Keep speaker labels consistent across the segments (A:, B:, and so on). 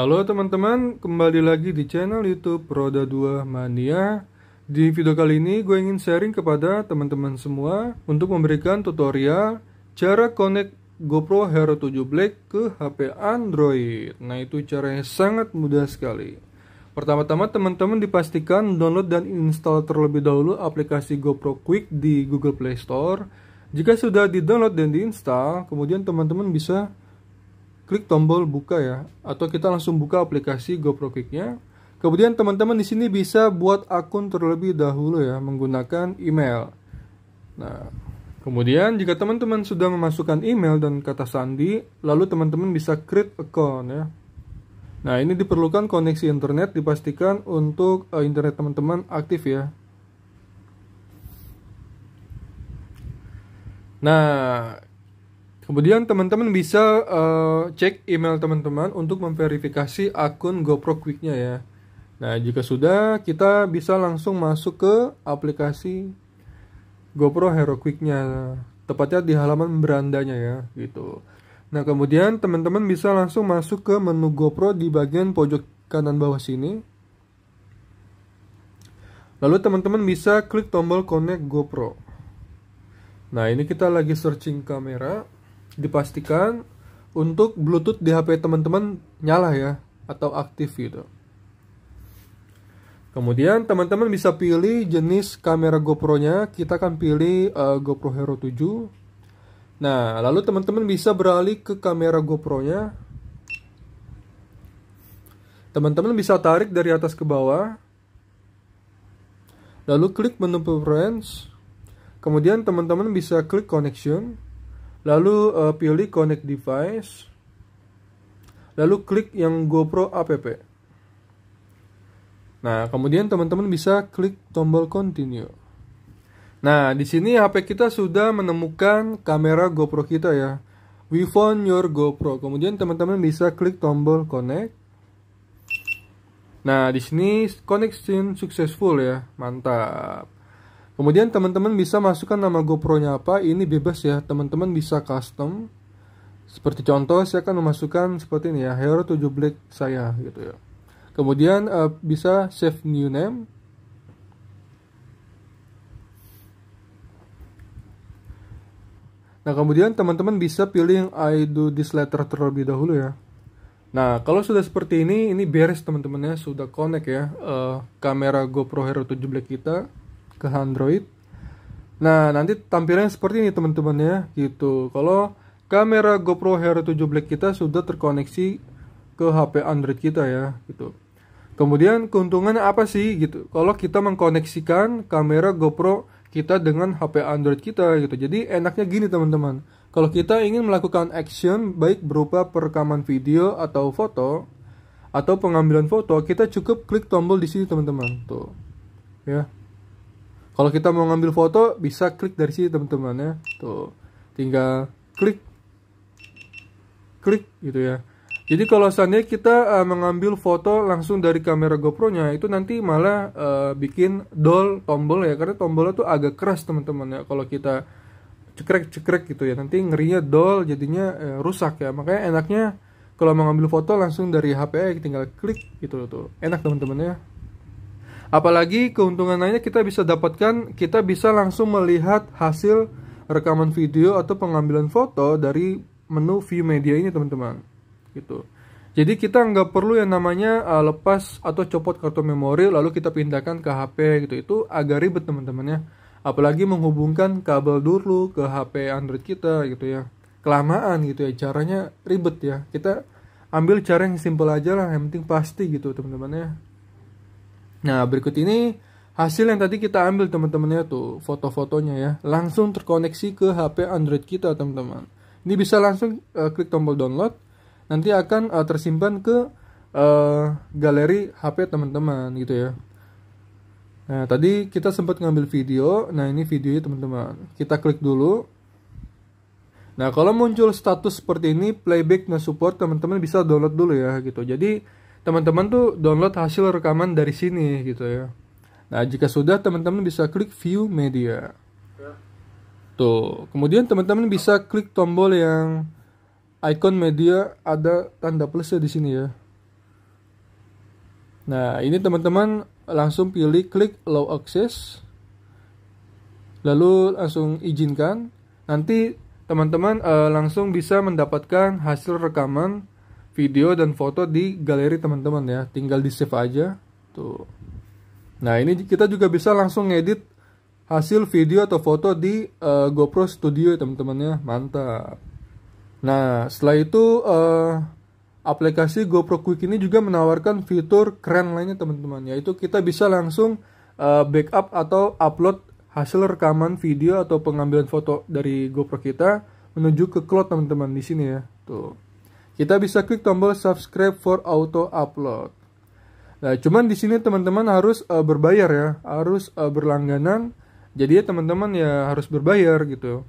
A: Halo teman-teman, kembali lagi di channel YouTube Roda 2 Mania. Di video kali ini gue ingin sharing kepada teman-teman semua untuk memberikan tutorial cara connect GoPro Hero 7 Black ke HP Android. Nah, itu caranya sangat mudah sekali. Pertama-tama teman-teman dipastikan download dan install terlebih dahulu aplikasi GoPro Quick di Google Play Store. Jika sudah di-download dan diinstal, kemudian teman-teman bisa klik tombol buka ya atau kita langsung buka aplikasi GoPro Quicknya. Kemudian teman-teman di sini bisa buat akun terlebih dahulu ya menggunakan email. Nah, kemudian jika teman-teman sudah memasukkan email dan kata sandi, lalu teman-teman bisa create account ya. Nah, ini diperlukan koneksi internet dipastikan untuk uh, internet teman-teman aktif ya. Nah, Kemudian teman-teman bisa uh, cek email teman-teman untuk memverifikasi akun GoPro Quicknya ya. Nah, jika sudah, kita bisa langsung masuk ke aplikasi GoPro Hero Quicknya Tepatnya di halaman berandanya ya, gitu. Nah, kemudian teman-teman bisa langsung masuk ke menu GoPro di bagian pojok kanan bawah sini. Lalu teman-teman bisa klik tombol connect GoPro. Nah, ini kita lagi searching kamera dipastikan untuk Bluetooth di HP teman-teman nyala ya atau aktif gitu. Kemudian teman-teman bisa pilih jenis kamera GoPro-nya. Kita akan pilih uh, GoPro Hero 7. Nah, lalu teman-teman bisa beralih ke kamera GoPro-nya. Teman-teman bisa tarik dari atas ke bawah. Lalu klik menu preference. Kemudian teman-teman bisa klik connection lalu uh, pilih connect device lalu klik yang GoPro app nah kemudian teman-teman bisa klik tombol continue nah di sini HP kita sudah menemukan kamera GoPro kita ya we found your GoPro kemudian teman-teman bisa klik tombol connect Nah, di sini connection successful ya. Mantap. Kemudian teman-teman bisa masukkan nama GoPro-nya apa, ini bebas ya. Teman-teman bisa custom. Seperti contoh, saya akan memasukkan seperti ini ya, Hero 7 Black saya gitu ya. Kemudian uh, bisa save new name. Nah, kemudian teman-teman bisa pilih I do this letter terlebih dahulu ya. Nah, kalau sudah seperti ini, ini beres teman-temannya, sudah connect ya uh, kamera GoPro Hero 7 Black kita ke Android. Nah, nanti tampilannya seperti ini teman-teman ya, gitu. Kalau kamera GoPro Hero 7 Black kita sudah terkoneksi ke HP Android kita ya, gitu. Kemudian keuntungannya apa sih gitu? Kalau kita mengkoneksikan kamera GoPro kita dengan HP Android kita gitu. Jadi enaknya gini teman-teman. Kalau kita ingin melakukan action baik berupa perekaman video atau foto atau pengambilan foto, kita cukup klik tombol di sini teman-teman. Tuh. Ya, kalau kita mau ngambil foto bisa klik dari sini teman-teman ya. Tuh. Tinggal klik klik gitu ya. Jadi kalau seandainya kita uh, mengambil foto langsung dari kamera GoPro-nya itu nanti malah uh, bikin dol tombol ya karena tombolnya tuh agak keras teman-teman ya kalau kita cekrek-cekrek gitu ya nanti ngerinya dol jadinya uh, rusak ya makanya enaknya kalau mengambil foto langsung dari HP tinggal klik gitu tuh enak teman-teman ya Apalagi keuntungan lainnya kita bisa dapatkan, kita bisa langsung melihat hasil rekaman video atau pengambilan foto dari menu view media ini teman-teman. Gitu. Jadi kita nggak perlu yang namanya uh, lepas atau copot kartu memori lalu kita pindahkan ke HP gitu. Itu agak ribet teman-teman ya. Apalagi menghubungkan kabel dulu ke HP Android kita gitu ya. Kelamaan gitu ya, caranya ribet ya. Kita ambil cara yang simple aja lah, yang penting pasti gitu teman-teman ya. Nah, berikut ini hasil yang tadi kita ambil teman-temannya tuh foto-fotonya ya. Langsung terkoneksi ke HP Android kita teman-teman. Ini bisa langsung uh, klik tombol download. Nanti akan uh, tersimpan ke uh, galeri HP teman-teman gitu ya. Nah, tadi kita sempat ngambil video. Nah, ini videonya teman-teman. Kita klik dulu. Nah, kalau muncul status seperti ini, playback nge support, teman-teman bisa download dulu ya gitu. Jadi, teman-teman tuh download hasil rekaman dari sini gitu ya. Nah, jika sudah teman-teman bisa klik view media. Tuh, kemudian teman-teman bisa klik tombol yang icon media ada tanda plusnya di sini ya. Nah, ini teman-teman langsung pilih klik allow access. Lalu langsung izinkan. Nanti teman-teman uh, langsung bisa mendapatkan hasil rekaman video dan foto di galeri teman-teman ya tinggal di save aja tuh nah ini kita juga bisa langsung ngedit hasil video atau foto di uh, GoPro Studio teman-teman ya mantap nah setelah itu uh, aplikasi GoPro Quick ini juga menawarkan fitur keren lainnya teman-teman yaitu kita bisa langsung uh, backup atau upload hasil rekaman video atau pengambilan foto dari GoPro kita menuju ke cloud teman-teman di sini ya tuh kita bisa klik tombol subscribe for auto upload. Nah, cuman di sini teman-teman harus uh, berbayar ya, harus uh, berlangganan. Jadi ya teman-teman ya harus berbayar gitu.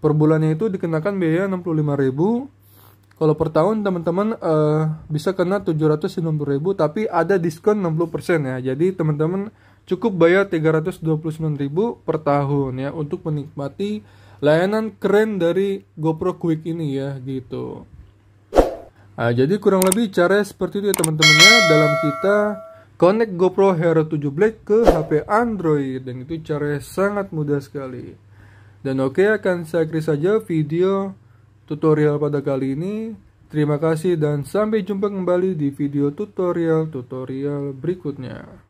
A: Per bulannya itu dikenakan biaya 65.000. Kalau per tahun teman-teman uh, bisa kena 790.000 tapi ada diskon 60% ya. Jadi teman-teman cukup bayar 329.000 per tahun ya untuk menikmati layanan keren dari GoPro Quick ini ya gitu. Nah, jadi kurang lebih cara seperti itu ya teman teman ya dalam kita connect GoPro Hero 7 Black ke HP Android dan itu cara sangat mudah sekali. Dan oke okay, akan saya kiri saja video tutorial pada kali ini. Terima kasih dan sampai jumpa kembali di video tutorial-tutorial berikutnya.